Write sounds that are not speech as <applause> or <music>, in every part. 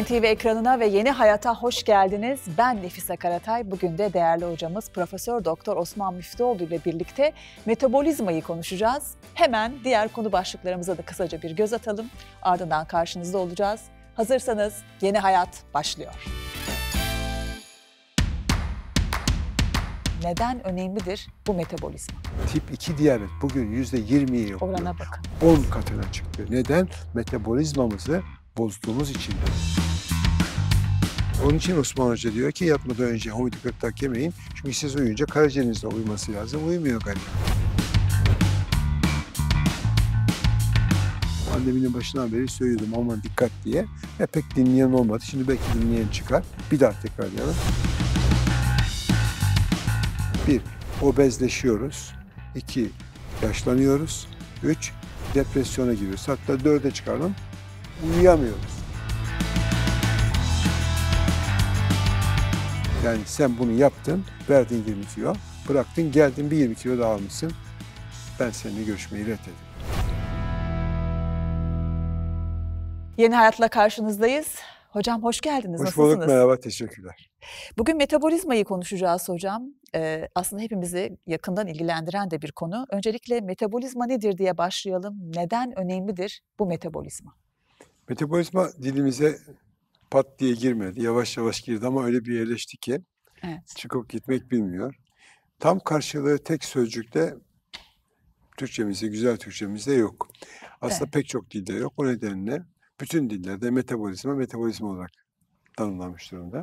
NTV ekranına ve Yeni Hayata hoş geldiniz. Ben Nefise Karatay. Bugün de değerli hocamız Profesör Doktor Osman Müftüoğlu ile birlikte metabolizmayı konuşacağız. Hemen diğer konu başlıklarımıza da kısaca bir göz atalım. Ardından karşınızda olacağız. Hazırsanız Yeni Hayat başlıyor. Neden önemlidir bu metabolizma? Tip 2 diyabet bugün %20'yi yok. Orana bakın. 10 katına çıktı. Neden? Metabolizmamızı bozduğumuz için. Onun için Osman Hoca diyor ki yatmadan önce homidik tak yemeyin. Çünkü siz uyuyunca karaciğerinizde uyuması lazım. Uyumuyor galiba. Pandeminin başından beri söylüyordum aman dikkat diye. E, pek dinleyen olmadı. Şimdi belki dinleyen çıkar. Bir daha tekrarlayalım. Bir, obezleşiyoruz. İki, yaşlanıyoruz. Üç, depresyona giriyoruz. Hatta dörde çıkaralım uyuyamıyoruz. Yani sen bunu yaptın, verdin 20 kilo, bıraktın geldin bir 20 kilo daha almışsın. Ben seninle görüşmeyi reddettim. Yeni Hayat'la karşınızdayız. Hocam hoş geldiniz. Hoş Nasılsınız? bulduk, merhaba, teşekkürler. Bugün metabolizmayı konuşacağız hocam. Ee, aslında hepimizi yakından ilgilendiren de bir konu. Öncelikle metabolizma nedir diye başlayalım. Neden önemlidir bu metabolizma? Metabolizma dilimize pat diye girmedi. Yavaş yavaş girdi ama öyle bir yerleşti ki evet. çıkıp gitmek bilmiyor. Tam karşılığı tek sözcükte Türkçemizde, güzel Türkçemizde yok. Aslında evet. pek çok dilde yok. O nedenle bütün dillerde metabolizma, metabolizma olarak tanımlanmış durumda.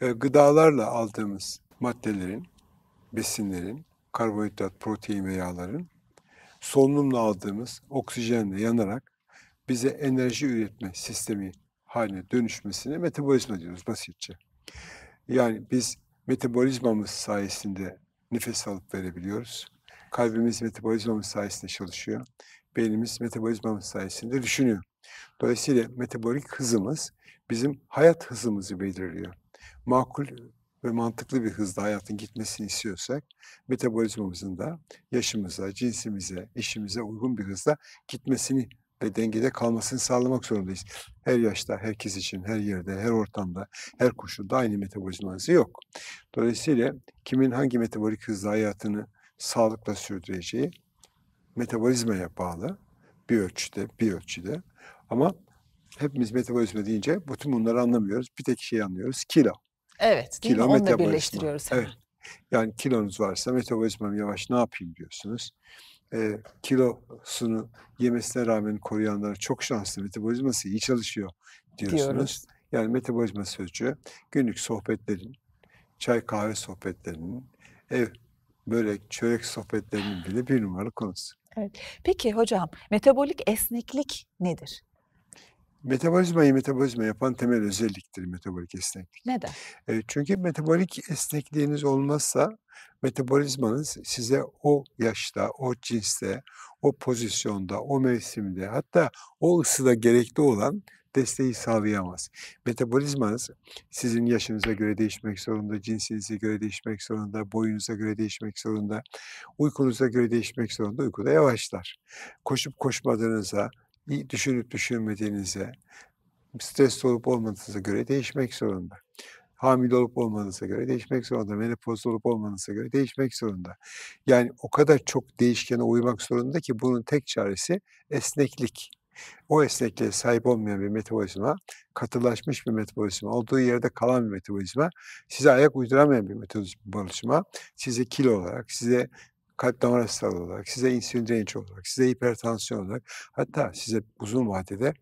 Ee, gıdalarla aldığımız maddelerin, besinlerin, karbonhidrat, protein ve yağların solunumla aldığımız oksijenle yanarak bize enerji üretme sistemi haline dönüşmesine metabolizma diyoruz basitçe. Yani biz metabolizmamız sayesinde nefes alıp verebiliyoruz. Kalbimiz metabolizmamız sayesinde çalışıyor. Beynimiz metabolizmamız sayesinde düşünüyor. Dolayısıyla metabolik hızımız bizim hayat hızımızı belirliyor. Makul ve mantıklı bir hızda hayatın gitmesini istiyorsak metabolizmamızın da yaşımıza, cinsimize, eşimize uygun bir hızda gitmesini ve dengede kalmasını sağlamak zorundayız. Her yaşta, herkes için, her yerde, her ortamda, her koşulda aynı metabolizması yok. Dolayısıyla kimin hangi metabolik hızla hayatını sağlıkla sürdüreceği metabolizmaya bağlı bir ölçüde, bir ölçüde. Ama hepimiz metabolizma deyince bütün bunları anlamıyoruz. Bir tek şey anlıyoruz, kilo. Evet, kilo mi? metabolizma. Onunla birleştiriyoruz. Evet. Yani kilonuz varsa metabolizmam yavaş ne yapayım diyorsunuz e, kilosunu yemesine rağmen koruyanlar çok şanslı. Metabolizması iyi çalışıyor diyorsunuz. Diyoruz. Yani metabolizma sözcüğü günlük sohbetlerin, çay kahve sohbetlerinin, ev börek, çörek sohbetlerinin bile bir numaralı konusu. Evet. Peki hocam metabolik esneklik nedir? Metabolizmayı metabolizma yapan temel özelliktir metabolik esneklik. Neden? E, çünkü metabolik esnekliğiniz olmazsa metabolizmanız size o yaşta, o cinste, o pozisyonda, o mevsimde hatta o ısıda gerekli olan desteği sağlayamaz. Metabolizmanız sizin yaşınıza göre değişmek zorunda, cinsinize göre değişmek zorunda, boyunuza göre değişmek zorunda, uykunuza göre değişmek zorunda. Uykuda yavaşlar. Koşup koşmadığınıza, düşünüp düşünmediğinize, stres olup olmadığınıza göre değişmek zorunda. Hamile olup olmadığınıza göre değişmek zorunda. Menopoz olup olmadığınıza göre değişmek zorunda. Yani o kadar çok değişkene uymak zorunda ki bunun tek çaresi esneklik. O esnekliğe sahip olmayan bir metabolizma, katılaşmış bir metabolizma, olduğu yerde kalan bir metabolizma, size ayak uyduramayan bir metabolizma, size kilo olarak, size kalp damar hastalığı olarak, size insülin direnci olarak, size hipertansiyon olarak hatta size uzun vadede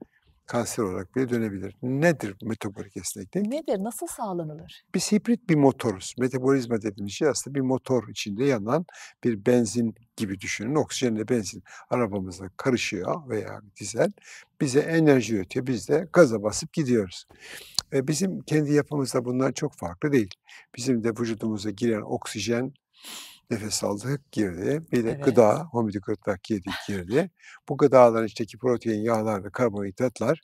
kanser olarak bile dönebilir. Nedir metabolik esneklik? Nedir? Nasıl sağlanılır? Biz hibrit bir motoruz. Metabolizma dediğimiz şey aslında bir motor içinde yanan bir benzin gibi düşünün. Oksijenle benzin arabamızda karışıyor veya dizel. Bize enerji üretiyor. Biz de gaza basıp gidiyoruz. E bizim kendi yapımızda bunlar çok farklı değil. Bizim de vücudumuza giren oksijen Nefes aldık girdi. Bir de Evet. gıda, homogırtlak yedik girdi. Bu gıdaların içindeki protein, yağlar ve karbonhidratlar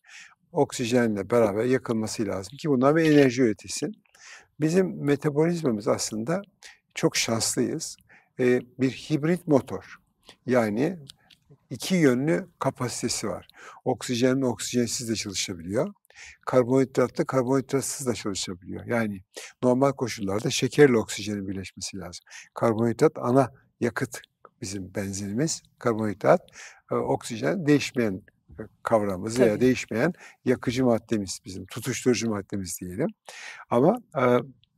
oksijenle beraber yakılması lazım ki bunlar bir enerji üretilsin. Bizim metabolizmamız aslında çok şanslıyız. Eee, bir hibrit motor. Yani iki yönlü kapasitesi var. Oksijenli oksijensiz de çalışabiliyor. Karbonhidratlı karbonhidratsız da çalışabiliyor. Yani normal koşullarda şekerle oksijenin birleşmesi lazım. Karbonhidrat ana yakıt bizim benzinimiz. Karbonhidrat, e, oksijen değişmeyen e, kavramımız Tabii. veya değişmeyen yakıcı maddemiz bizim, tutuşturucu maddemiz diyelim. Ama e,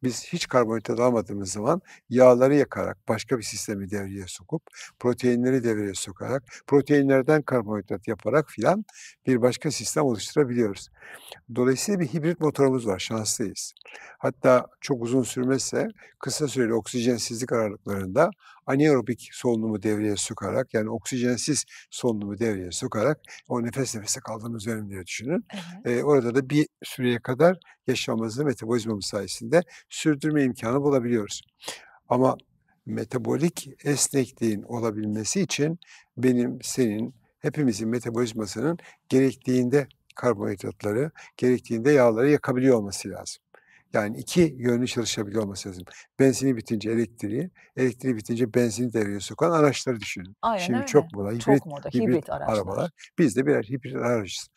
biz hiç karbonhidrat almadığımız zaman yağları yakarak başka bir sistemi devreye sokup proteinleri devreye sokarak proteinlerden karbonhidrat yaparak filan bir başka sistem oluşturabiliyoruz. Dolayısıyla bir hibrit motorumuz var. Şanslıyız. Hatta çok uzun sürmezse kısa süreli oksijensizlik aralıklarında anaerobik solunumu devreye sokarak yani oksijensiz solunumu devreye sokarak o nefes nefese kaldığımız dönemleri düşünün. Evet. E, orada da bir süreye kadar yaşamamızı metabolizmamız sayesinde sürdürme imkanı bulabiliyoruz. Ama metabolik esnekliğin olabilmesi için benim, senin, hepimizin metabolizmasının gerektiğinde karbonhidratları, gerektiğinde yağları yakabiliyor olması lazım. Yani iki yönlü çalışabiliyor olması lazım. Benzini bitince elektriği, elektriği bitince benzini devreye sokan araçları düşünün. Aynen Şimdi öyle. çok moda. Hibrit, çok moda. Hibrit, hibrit arabalar. Biz de birer hibrit araçız.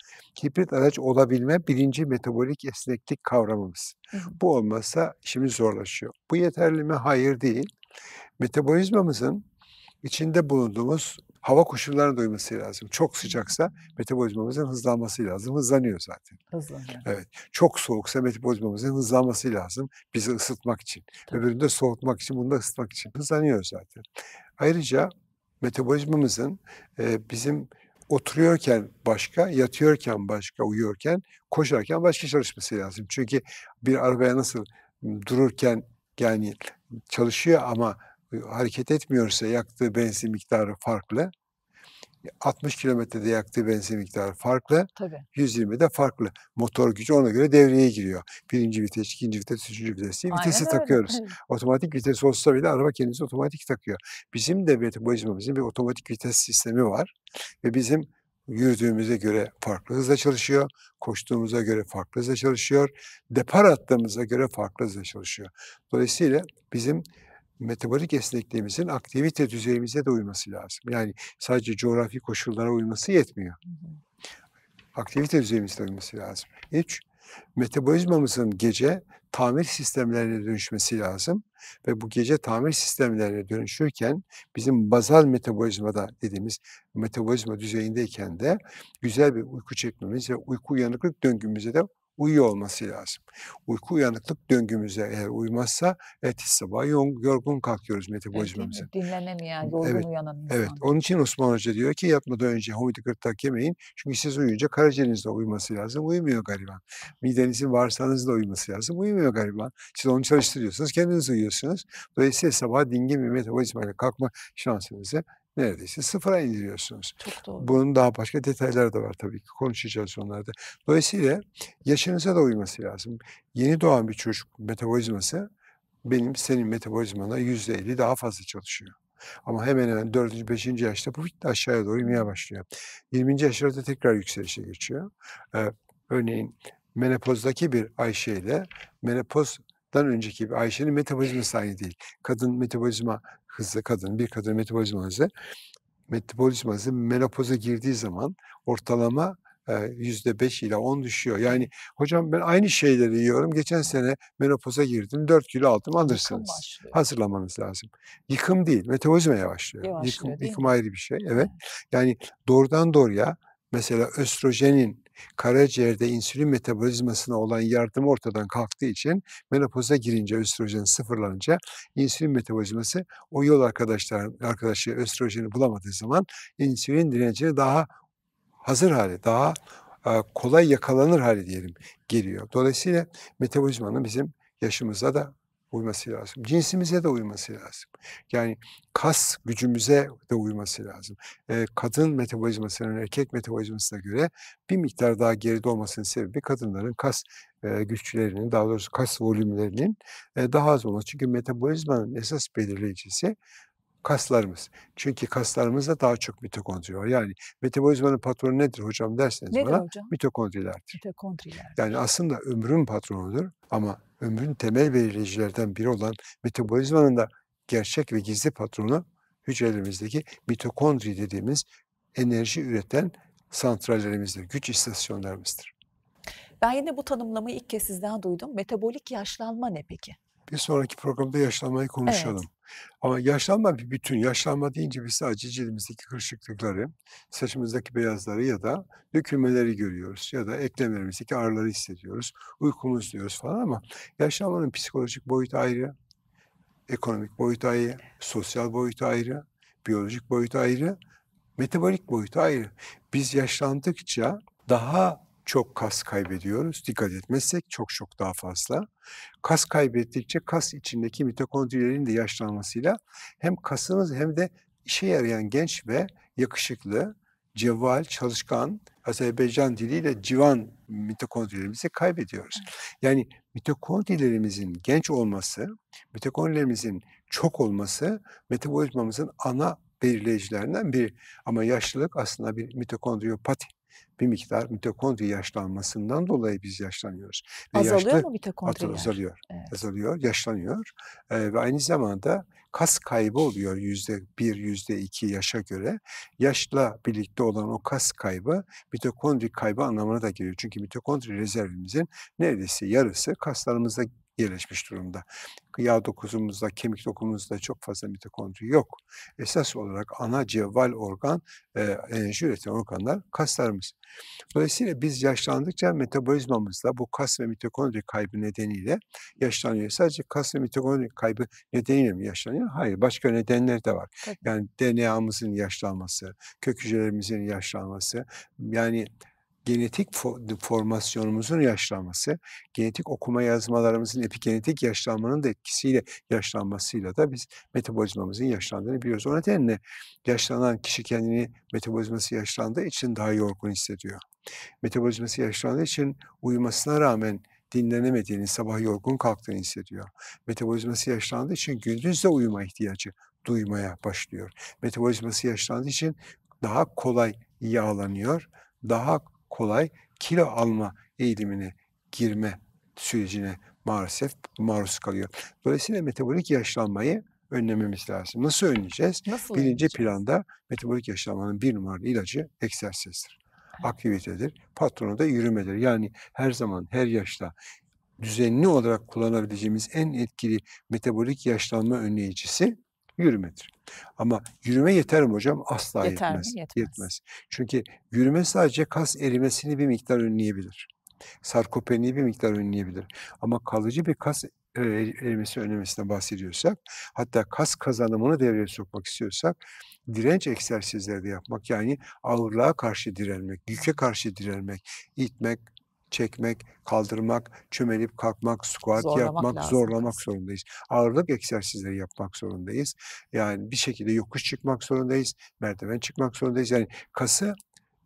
Hibrit araç olabilme birinci metabolik esneklik kavramımız. hı. Bu olmazsa işimiz zorlaşıyor. Bu yeterli mi? Hayır değil. Metabolizmamızın içinde bulunduğumuz hava koşullarına da uyması lazım. Çok sıcaksa metabolizmamızın hızlanması lazım. Hızlanıyor zaten. Hızlanıyor. Evet. Çok soğuksa metabolizmamızın hızlanması lazım. Bizi ısıtmak için. Tabii. Öbürünü soğutmak için, bunu da ısıtmak için. Hızlanıyor zaten. Ayrıca metabolizmamızın e, bizim oturuyorken başka, yatıyorken başka, uyuyorken, koşarken başka çalışması lazım. Çünkü bir arabaya nasıl dururken yani çalışıyor ama hareket etmiyorsa yaktığı benzin miktarı farklı. 60 kilometrede yaktığı benzin miktarı farklı. Tabii. 120'de farklı. Motor gücü ona göre devreye giriyor. Birinci vites, ikinci vites, üçüncü vites diye vitesi Aynen takıyoruz. Öyle. <laughs> Otomatik vites olsa bile araba kendisi otomatik takıyor. Bizim de metabolizmamızın bir otomatik vites sistemi var. Ve bizim yürüdüğümüze göre farklı hızla çalışıyor, koştuğumuza göre farklı hızla çalışıyor, depar attığımıza göre farklı hızla çalışıyor. Dolayısıyla bizim metabolik esnekliğimizin aktivite düzeyimize de uyması lazım. Yani sadece coğrafi koşullara uyması yetmiyor. Aktivite düzeyimize de uyması lazım. Üç, metabolizmamızın gece tamir sistemlerine dönüşmesi lazım ve bu gece tamir sistemlerine dönüşürken bizim bazal metabolizmada dediğimiz metabolizma düzeyindeyken de güzel bir uyku çekmemiz ve uyku uyanıklık döngümüze de uyuyor olması lazım. Uyku uyanıklık döngümüze eğer uymazsa etis sabah yorgun kalkıyoruz metabolizmamıza. Evet, dinlenemeyen, yorgun evet, uyanan insan. Evet, onun için Osman Hoca diyor ki yatmadan önce homidi gırtlak yemeyin. Çünkü siz uyuyunca karaciğerinizde uyuması lazım. Uyumuyor gariban. Midenizin varsanız da uyuması lazım. Uyumuyor gariban. Siz onu çalıştırıyorsunuz, kendiniz uyuyorsunuz. Dolayısıyla sabah dingin bir metabolizmayla kalkma şansınızı neredeyse sıfıra indiriyorsunuz. Çok doğru. Bunun daha başka detayları da var tabii ki konuşacağız onlarda. Dolayısıyla yaşınıza da uyması lazım. Yeni doğan bir çocuk metabolizması benim senin metabolizmana yüzde elli daha fazla çalışıyor. Ama hemen hemen dördüncü beşinci yaşta bu aşağıya doğru inmeye başlıyor. 20. yaşlarda tekrar yükselişe geçiyor. Ee, örneğin menopozdaki bir Ayşe ile menopozdan önceki bir Ayşe'nin metabolizması aynı değil. Kadın metabolizma hızla kadın, bir kadın metabolizması metabolizması menopoza girdiği zaman ortalama e, yüzde beş ile on düşüyor. Yani hocam ben aynı şeyleri yiyorum. Geçen sene menopoza girdim. dört kilo aldım Anlarsınız. Hazırlamanız lazım. Yıkım değil. Metabolizma yavaşlıyor. yavaşlıyor yıkım, yıkım ayrı bir şey. Evet. Yani doğrudan doğruya mesela östrojenin karaciğerde insülin metabolizmasına olan yardım ortadan kalktığı için menopoza girince östrojen sıfırlanınca insülin metabolizması o yol arkadaşlar arkadaşı östrojeni bulamadığı zaman insülin direncini daha hazır hale, daha e, kolay yakalanır hale diyelim geliyor. Dolayısıyla metabolizmanın bizim yaşımıza da uyması lazım. Cinsimize de uyması lazım. Yani kas gücümüze de uyması lazım. E, kadın metabolizmasının erkek metabolizmasına göre bir miktar daha geride olmasının sebebi kadınların kas e, güçlerinin daha doğrusu kas volümlerinin e, daha az olması. Çünkü metabolizmanın esas belirleyicisi kaslarımız. Çünkü kaslarımızda daha çok mitokondri var. Yani metabolizmanın patronu nedir hocam derseniz nedir bana hocam? mitokondrilerdir. mitokondriler Yani aslında ömrün patronudur ama ömrün temel belirleyicilerden biri olan metabolizmanın da gerçek ve gizli patronu hücrelerimizdeki mitokondri dediğimiz enerji üreten santrallerimizdir, güç istasyonlarımızdır. Ben yine bu tanımlamayı ilk kez sizden duydum. Metabolik yaşlanma ne peki? Bir sonraki programda yaşlanmayı konuşalım. Evet. Ama yaşlanma bir bütün. Yaşlanma deyince biz sadece cildimizdeki kırışıklıkları, saçımızdaki beyazları ya da dökülmeleri görüyoruz. Ya da eklemlerimizdeki ağrıları hissediyoruz. Uykumuzu diyoruz falan ama yaşlanmanın psikolojik boyutu ayrı. Ekonomik boyutu ayrı, sosyal boyutu ayrı, biyolojik boyutu ayrı, metabolik boyutu ayrı. Biz yaşlandıkça daha çok kas kaybediyoruz. Dikkat etmezsek çok çok daha fazla. Kas kaybettikçe kas içindeki mitokondrilerin de yaşlanmasıyla hem kasımız hem de işe yarayan genç ve yakışıklı, cevval, çalışkan, Azerbaycan diliyle civan mitokondrilerimizi kaybediyoruz. Yani mitokondrilerimizin genç olması, mitokondrilerimizin çok olması metabolizmamızın ana belirleyicilerinden biri. Ama yaşlılık aslında bir mitokondriyopati bir miktar mitokondri yaşlanmasından dolayı biz yaşlanıyoruz. Ve azalıyor yaşta, mu mitokondri? Azal, azalıyor, evet. azalıyor, yaşlanıyor ee, ve aynı zamanda kas kaybı oluyor yüzde bir, yüzde iki yaşa göre. Yaşla birlikte olan o kas kaybı mitokondri kaybı anlamına da geliyor. Çünkü mitokondri rezervimizin neredeyse yarısı kaslarımızda yerleşmiş durumda. Yağ dokusumuzda, kemik dokumuzda çok fazla mitokondri yok. Esas olarak ana cevval organ, e, enerji üreten organlar kaslarımız. Dolayısıyla biz yaşlandıkça metabolizmamızda bu kas ve mitokondri kaybı nedeniyle yaşlanıyor. Sadece kas ve mitokondri kaybı nedeniyle mi yaşlanıyor? Hayır, başka nedenler de var. Yani DNA'mızın yaşlanması, kök hücrelerimizin yaşlanması, yani genetik formasyonumuzun yaşlanması, genetik okuma yazmalarımızın epigenetik yaşlanmanın da etkisiyle yaşlanmasıyla da biz metabolizmamızın yaşlandığını biliyoruz. O nedenle yaşlanan kişi kendini metabolizması yaşlandığı için daha yorgun hissediyor. Metabolizması yaşlandığı için uyumasına rağmen dinlenemediğini, sabah yorgun kalktığını hissediyor. Metabolizması yaşlandığı için gündüz de uyuma ihtiyacı duymaya başlıyor. Metabolizması yaşlandığı için daha kolay yağlanıyor, daha kolay kilo alma eğilimine girme sürecine maalesef maruz kalıyor. Dolayısıyla metabolik yaşlanmayı önlememiz lazım. Nasıl önleyeceğiz? Nasıl Birinci önleyeceğiz? planda metabolik yaşlanmanın bir numaralı ilacı egzersizdir. Aktivitedir. Patronu da yürümedir. Yani her zaman, her yaşta düzenli olarak kullanabileceğimiz en etkili metabolik yaşlanma önleyicisi Yürümedir. Ama yürüme yeter mi hocam? Asla yeter yetmez. Mi? yetmez. Yetmez. Çünkü yürüme sadece kas erimesini bir miktar önleyebilir. Sarkopeniyi bir miktar önleyebilir. Ama kalıcı bir kas e, erimesi önlemesine bahsediyorsak, hatta kas kazanımını devreye sokmak istiyorsak, direnç egzersizleri de yapmak yani ağırlığa karşı direnmek, yüke karşı direnmek, itmek, çekmek, kaldırmak, çömelip kalkmak, squat zorlamak yapmak, lazım. zorlamak zorundayız. Ağırlık egzersizleri yapmak zorundayız. Yani bir şekilde yokuş çıkmak zorundayız, merdiven çıkmak zorundayız. Yani kası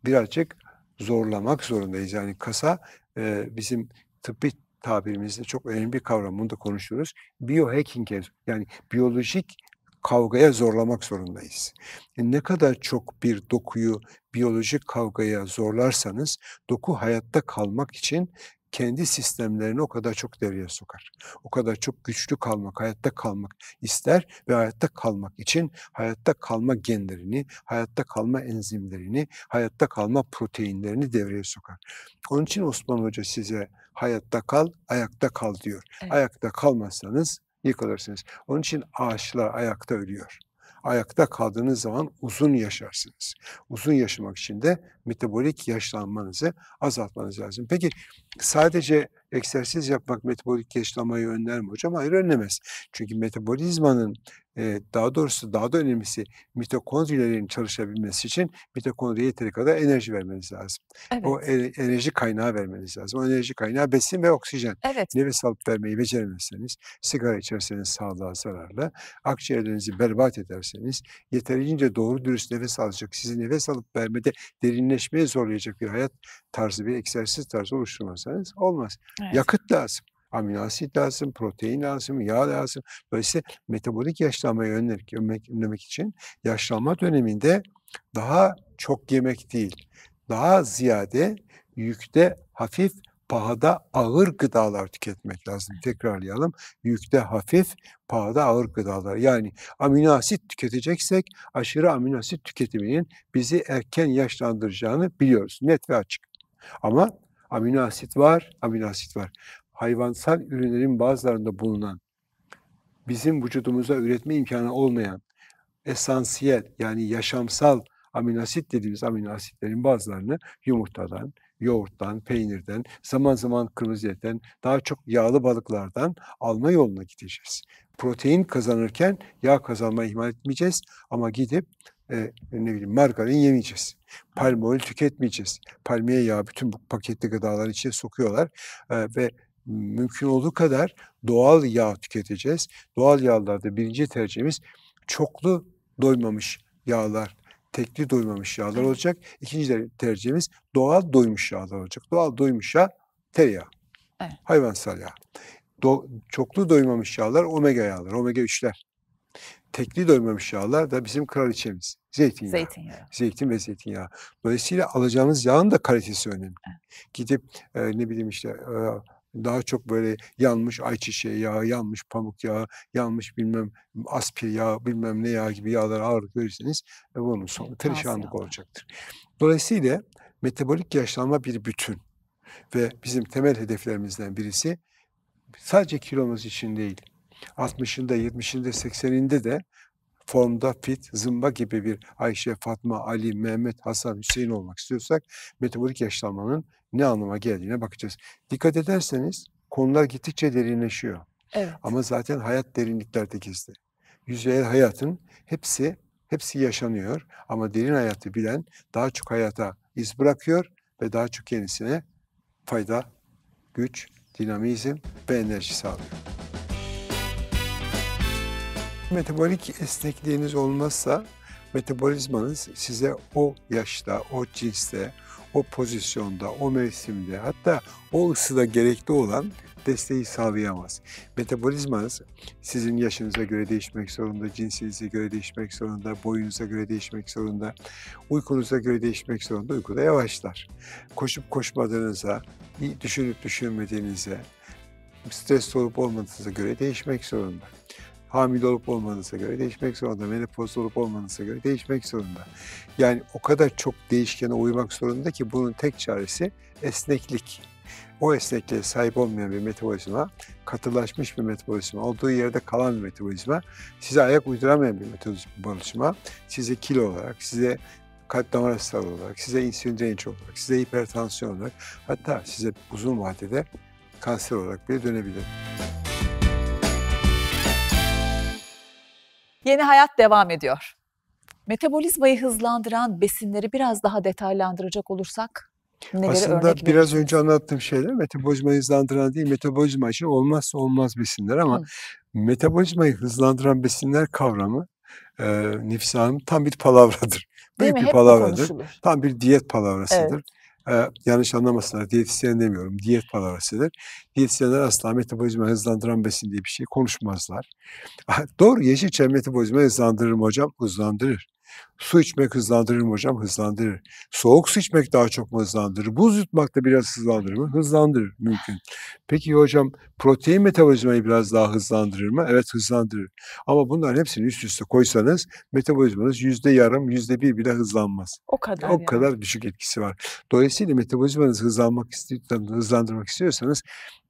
birazcık zorlamak zorundayız. Yani kasa e, bizim tıbbi tabirimizde çok önemli bir kavram. Bunu da konuşuyoruz. Biohacking yani biyolojik kavgaya zorlamak zorundayız. E, ne kadar çok bir dokuyu biyolojik kavgaya zorlarsanız doku hayatta kalmak için kendi sistemlerini o kadar çok devreye sokar. O kadar çok güçlü kalmak, hayatta kalmak ister ve hayatta kalmak için hayatta kalma genlerini, hayatta kalma enzimlerini, hayatta kalma proteinlerini devreye sokar. Onun için Osman Hoca size hayatta kal, ayakta kal diyor. Evet. Ayakta kalmazsanız yıkılırsınız. Onun için ağaçlar ayakta ölüyor. Ayakta kaldığınız zaman uzun yaşarsınız. Uzun yaşamak için de metabolik yaşlanmanızı azaltmanız lazım. Peki sadece egzersiz yapmak metabolik yaşlanmayı önler mi hocam? Hayır önlemez. Çünkü metabolizmanın e, daha doğrusu daha da önemlisi mitokondrilerin çalışabilmesi için mitokondriye yeteri kadar enerji vermeniz lazım. Evet. O enerji kaynağı vermeniz lazım. O enerji kaynağı besin ve oksijen. Evet. Nefes alıp vermeyi beceremezseniz, sigara içerseniz sağlığa zararlı, akciğerlerinizi berbat ederseniz, yeterince doğru dürüst nefes alacak, sizi nefes alıp vermede derinleşmeye zorlayacak bir hayat tarzı, bir egzersiz tarzı oluşturmazsanız olmaz. Yakıt lazım. Amino asit lazım, protein lazım, yağ lazım. Dolayısıyla metabolik yaşlanmayı önlemek, önlemek, önlemek için yaşlanma döneminde daha çok yemek değil, daha ziyade yükte hafif pahada ağır gıdalar tüketmek lazım. Tekrarlayalım. Yükte hafif, pahada ağır gıdalar. Yani amino asit tüketeceksek aşırı amino asit tüketiminin bizi erken yaşlandıracağını biliyoruz. Net ve açık. Ama amino asit var, amino asit var. Hayvansal ürünlerin bazılarında bulunan, bizim vücudumuza üretme imkanı olmayan, esansiyel yani yaşamsal amino asit dediğimiz amino asitlerin bazılarını yumurtadan, yoğurttan, peynirden, zaman zaman kırmızı etten, daha çok yağlı balıklardan alma yoluna gideceğiz. Protein kazanırken yağ kazanmayı ihmal etmeyeceğiz ama gidip e, e, ne bileyim margarin yemeyeceğiz. Palmoil tüketmeyeceğiz. Palmiye yağı bütün bu paketli gıdalar içine sokuyorlar e, ve mümkün olduğu kadar doğal yağ tüketeceğiz. Doğal yağlarda birinci tercihimiz çoklu doymamış yağlar tekli doymamış yağlar olacak. İkinci tercihimiz doğal doymuş yağlar olacak. Doğal doymuş yağ tereyağı, evet. hayvansal yağ. Do çoklu doymamış yağlar omega yağlar, omega 3'ler tekli dönmemiş yağlar da bizim kraliçemiz. Zeytinyağı. zeytinyağı. Zeytin ve zeytinyağı. Dolayısıyla alacağınız yağın da kalitesi önemli. Evet. Gidip e, ne bileyim işte e, daha çok böyle yanmış ayçiçeği yağı, yanmış pamuk yağı, yanmış bilmem aspir yağı, bilmem ne yağı gibi yağlara ağırlık verirseniz e, bunun sonu perişanlık olacaktır. Dolayısıyla metabolik yaşlanma bir bütün ve bizim temel hedeflerimizden birisi sadece kilomuz için değil, 60'ında, 70'inde, 80'inde de formda, fit, zımba gibi bir Ayşe, Fatma, Ali, Mehmet, Hasan, Hüseyin olmak istiyorsak metabolik yaşlanmanın ne anlama geldiğine bakacağız. Dikkat ederseniz konular gittikçe derinleşiyor. Evet. Ama zaten hayat derinliklerde gizli. Yüzeyel hayatın hepsi hepsi yaşanıyor ama derin hayatı bilen daha çok hayata iz bırakıyor ve daha çok kendisine fayda, güç, dinamizm ve enerji sağlıyor. Metabolik esnekliğiniz olmazsa metabolizmanız size o yaşta, o cinste, o pozisyonda, o mevsimde hatta o ısıda gerekli olan desteği sağlayamaz. Metabolizmanız sizin yaşınıza göre değişmek zorunda, cinsinize göre değişmek zorunda, boyunuza göre değişmek zorunda, uykunuza göre değişmek zorunda. Uykuda yavaşlar. Koşup koşmadığınıza, düşünüp düşünmediğinize, stres olup olmadığınıza göre değişmek zorunda hamile olup olmanıza göre değişmek zorunda. Menopoz olup olmanıza göre değişmek zorunda. Yani o kadar çok değişkene uymak zorunda ki bunun tek çaresi esneklik. O esnekliğe sahip olmayan bir metabolizma, katılaşmış bir metabolizma, olduğu yerde kalan bir metabolizma, size ayak uyduramayan bir metabolizma, size kilo olarak, size kalp damar hastalığı olarak, size insülin direnci olarak, size hipertansiyon olarak, hatta size uzun vadede kanser olarak bile dönebilir. Yeni hayat devam ediyor. Metabolizmayı hızlandıran besinleri biraz daha detaylandıracak olursak neleri Aslında örnek biraz verir? önce anlattığım şeyler metabolizmayı hızlandıran değil, metabolizma için olmazsa olmaz besinler ama Hı. metabolizmayı hızlandıran besinler kavramı e, Nefise Hanım tam bir palavradır. Büyük bir palavradır. Tam bir diyet palavrasıdır. Evet e, yanlış anlamasınlar diyetisyen demiyorum diyet palavrasıdır. Diyetisyenler asla metabolizma hızlandıran besin diye bir şey konuşmazlar. <laughs> Doğru yeşilçam metabolizma hızlandırır mı hocam? Hızlandırır. Su içmek hızlandırır mı hocam? Hızlandırır. Soğuk su içmek daha çok mu hızlandırır? Buz yutmak da biraz hızlandırır mı? Hızlandırır mümkün. Peki hocam protein metabolizmayı biraz daha hızlandırır mı? Evet hızlandırır. Ama bunların hepsini üst üste koysanız metabolizmanız yüzde yarım, yüzde bir bile hızlanmaz. O kadar. O yani. kadar düşük etkisi var. Dolayısıyla metabolizmanızı hızlanmak hızlandırmak istiyorsanız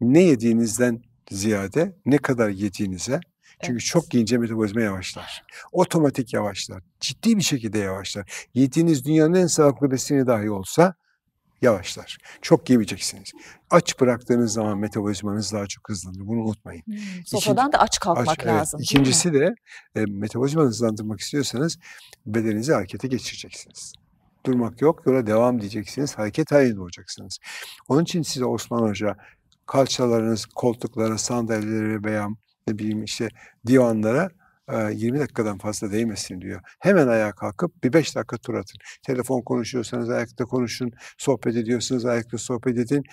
ne yediğinizden ziyade ne kadar yediğinize çünkü evet. çok yiyince metabolizma yavaşlar. Otomatik yavaşlar. Ciddi bir şekilde yavaşlar. Yediğiniz dünyanın en sağlıklı besini dahi olsa yavaşlar. Çok yemeyeceksiniz. Aç bıraktığınız zaman metabolizmanız daha çok hızlanır. Bunu unutmayın. Hmm, sofradan da aç kalkmak aç, lazım. Evet. İkincisi de e, metabolizmanızı hızlandırmak istiyorsanız bedeninizi harekete geçireceksiniz durmak yok. Yola devam diyeceksiniz. Hareket halinde olacaksınız. Onun için size Osman Hoca kalçalarınız, koltuklara, sandalyelere veya ne bileyim işte divanlara 20 dakikadan fazla değmesin diyor. Hemen ayağa kalkıp bir 5 dakika tur atın. Telefon konuşuyorsanız ayakta konuşun, sohbet ediyorsanız ayakta sohbet edin.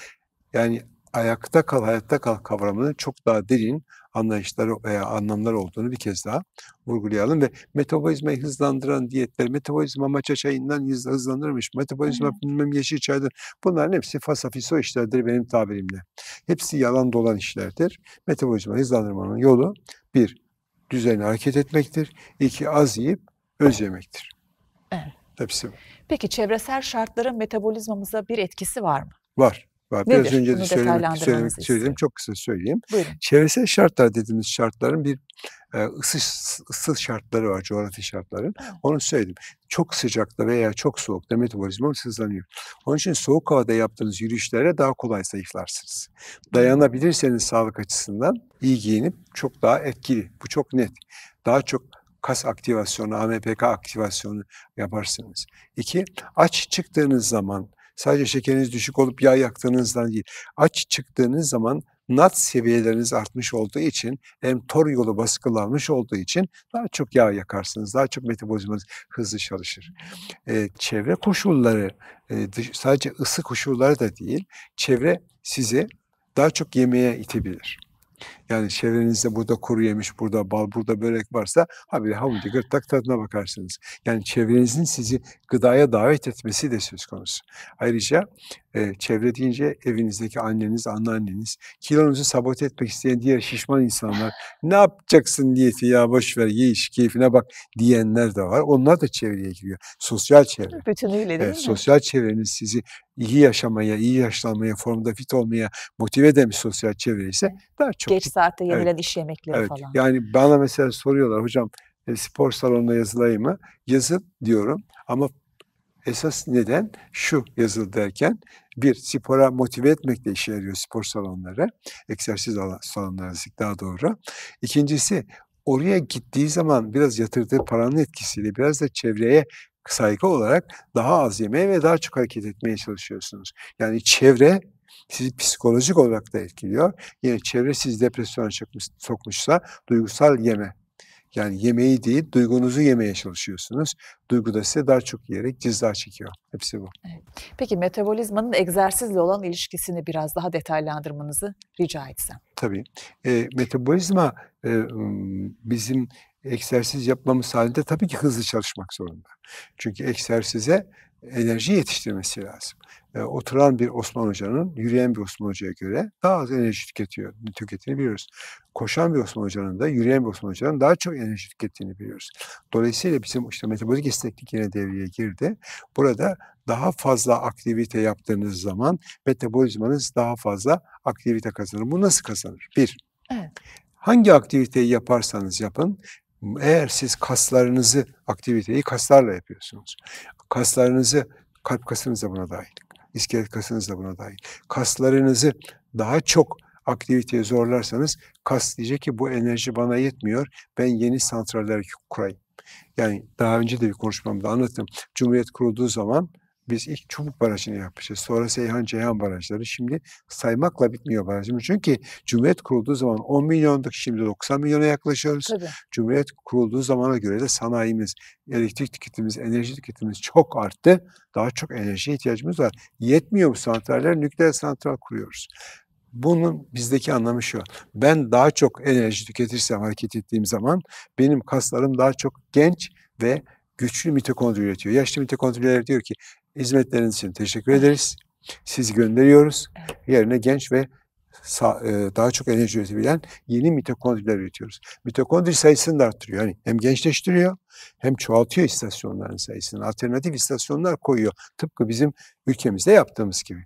Yani ayakta kal, hayatta kal kavramını çok daha derin, anlayışları veya anlamlar olduğunu bir kez daha vurgulayalım ve metabolizmayı hızlandıran diyetler, metabolizma maça çayından hızlanırmış, metabolizma bilmem yeşil çaydan bunların hepsi fasafiso işlerdir benim tabirimle. Hepsi yalan dolan işlerdir. Metabolizma hızlandırmanın yolu bir, düzenli hareket etmektir. iki az yiyip öz yemektir. Evet. Hepsi Peki çevresel şartların metabolizmamıza bir etkisi var mı? Var var. Nedir? Biraz önce de Bunu söylemek, söylemek söyledim. Çok kısa söyleyeyim. Buyurun. Çevresel şartlar dediğimiz şartların bir e, ısı, ısı şartları var, coğrafi şartların. Onu söyledim. Çok sıcakta veya çok soğukta metabolizma hızlanıyor. Onun için soğuk havada yaptığınız yürüyüşlere daha kolay zayıflarsınız. Dayanabilirseniz sağlık açısından iyi giyinip çok daha etkili. Bu çok net. Daha çok kas aktivasyonu, AMPK aktivasyonu yaparsınız. İki, aç çıktığınız zaman sadece şekeriniz düşük olup yağ yaktığınızdan değil. Aç çıktığınız zaman NAD seviyeleriniz artmış olduğu için hem tor yolu baskılanmış olduğu için daha çok yağ yakarsınız. Daha çok metabolizmanız hızlı çalışır. Ee, çevre koşulları e, dış, sadece ısı koşulları da değil çevre sizi daha çok yemeğe itebilir. Yani çevrenizde burada kuru yemiş, burada bal, burada börek varsa habire havucu gırtlak tadına bakarsınız. Yani çevrenizin sizi gıdaya davet etmesi de söz konusu. Ayrıca e, çevre deyince evinizdeki anneniz, anneanneniz, kilonuzu sabote etmek isteyen diğer şişman insanlar, ne yapacaksın diyeti ya boş ver ye iş keyfine bak diyenler de var. Onlar da çevreye giriyor. Sosyal çevre. Bütünüyle değil evet, mi? Sosyal çevreniz sizi iyi yaşamaya, iyi yaşlanmaya, formda fit olmaya motive eden bir sosyal çevre ise daha çok Geç saatte yenilen evet. iş yemekleri evet. falan. Yani bana mesela soruyorlar hocam e, spor salonuna yazılayım mı? yazıp diyorum ama esas neden şu yazıl derken bir spora motive etmekle işe yarıyor spor salonları, egzersiz salonları daha doğru. İkincisi oraya gittiği zaman biraz yatırdığı paranın etkisiyle biraz da çevreye saygı olarak daha az yemeye ve daha çok hareket etmeye çalışıyorsunuz. Yani çevre sizi psikolojik olarak da etkiliyor. Yine çevre sizi depresyona çıkmış, sokmuşsa duygusal yeme. Yani yemeği değil, duygunuzu yemeye çalışıyorsunuz. Duygu da size daha çok yiyerek ceza çekiyor. Hepsi bu. Evet. Peki metabolizmanın egzersizle olan ilişkisini biraz daha detaylandırmanızı rica etsem. Tabii. E, metabolizma e, bizim egzersiz yapmamız halinde tabii ki hızlı çalışmak zorunda. Çünkü egzersize enerji yetiştirmesi lazım e, oturan bir Osman Hoca'nın yürüyen bir Osman Hoca'ya göre daha az enerji tüketiyor, tükettiğini biliyoruz. Koşan bir Osman Hoca'nın da yürüyen bir Osman Hoca'nın daha çok enerji tükettiğini biliyoruz. Dolayısıyla bizim işte metabolik esneklik yine devreye girdi. Burada daha fazla aktivite yaptığınız zaman metabolizmanız daha fazla aktivite kazanır. Bu nasıl kazanır? Bir, evet. hangi aktiviteyi yaparsanız yapın eğer siz kaslarınızı, aktiviteyi kaslarla yapıyorsunuz. Kaslarınızı, kalp kasınız da buna dahil iskelet kasınız da buna dahil. Kaslarınızı daha çok aktiviteye zorlarsanız kas diyecek ki bu enerji bana yetmiyor. Ben yeni santraller kurayım. Yani daha önce de bir konuşmamda anlattım. Cumhuriyet kurulduğu zaman biz ilk Çubuk Barajı'nı yapmışız. Sonra Seyhan Ceyhan Barajları. Şimdi saymakla bitmiyor barajımız. Çünkü Cumhuriyet kurulduğu zaman 10 milyonduk. Şimdi 90 milyona yaklaşıyoruz. Tabii. Cumhuriyet kurulduğu zamana göre de sanayimiz, elektrik tüketimiz, enerji tüketimimiz çok arttı. Daha çok enerji ihtiyacımız var. Yetmiyor bu santraller. Nükleer santral kuruyoruz. Bunun bizdeki anlamı şu. Ben daha çok enerji tüketirsem hareket ettiğim zaman benim kaslarım daha çok genç ve güçlü mitokondri üretiyor. Yaşlı mitokondriler diyor ki Hizmetleriniz için teşekkür ederiz. Sizi gönderiyoruz. Yerine genç ve e, daha çok enerji üretebilen yeni mitokondriler üretiyoruz. Mitokondri sayısını da arttırıyor. Yani hem gençleştiriyor hem çoğaltıyor istasyonların sayısını. Alternatif istasyonlar koyuyor. Tıpkı bizim ülkemizde yaptığımız gibi.